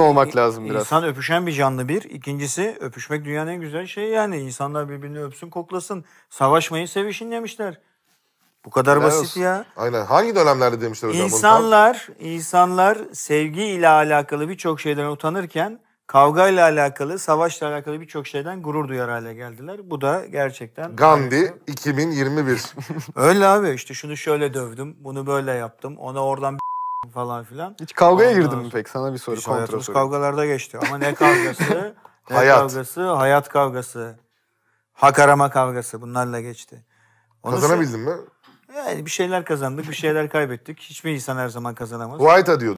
olmak lazım biraz. İnsan öpüşen bir canlı bir. İkincisi öpüşmek dünyanın en güzel şeyi yani. insanlar birbirini öpsün koklasın. Savaşmayı sevişin demişler. Bu kadar Helal basit olsun. ya. Aynen. Hangi dönemlerde demişler hocam İnsanlar, bunu? insanlar sevgi ile alakalı birçok şeyden utanırken kavga ile alakalı, savaşla alakalı birçok şeyden gurur duyar hale geldiler. Bu da gerçekten... Gandhi gerçekten... 2021. Öyle abi işte şunu şöyle dövdüm, bunu böyle yaptım, ona oradan falan filan. Hiç kavgaya Ondan girdin mi pek? Sana bir soru kontrol soruyorum. kavgalarda geçti ama ne kavgası? ne hayat. kavgası? Hayat kavgası. Hak arama kavgası bunlarla geçti. Onu Kazanabildin mi? Yani bir şeyler kazandık, bir şeyler kaybettik. Hiçbir insan her zaman kazanamaz. White'a diyordu.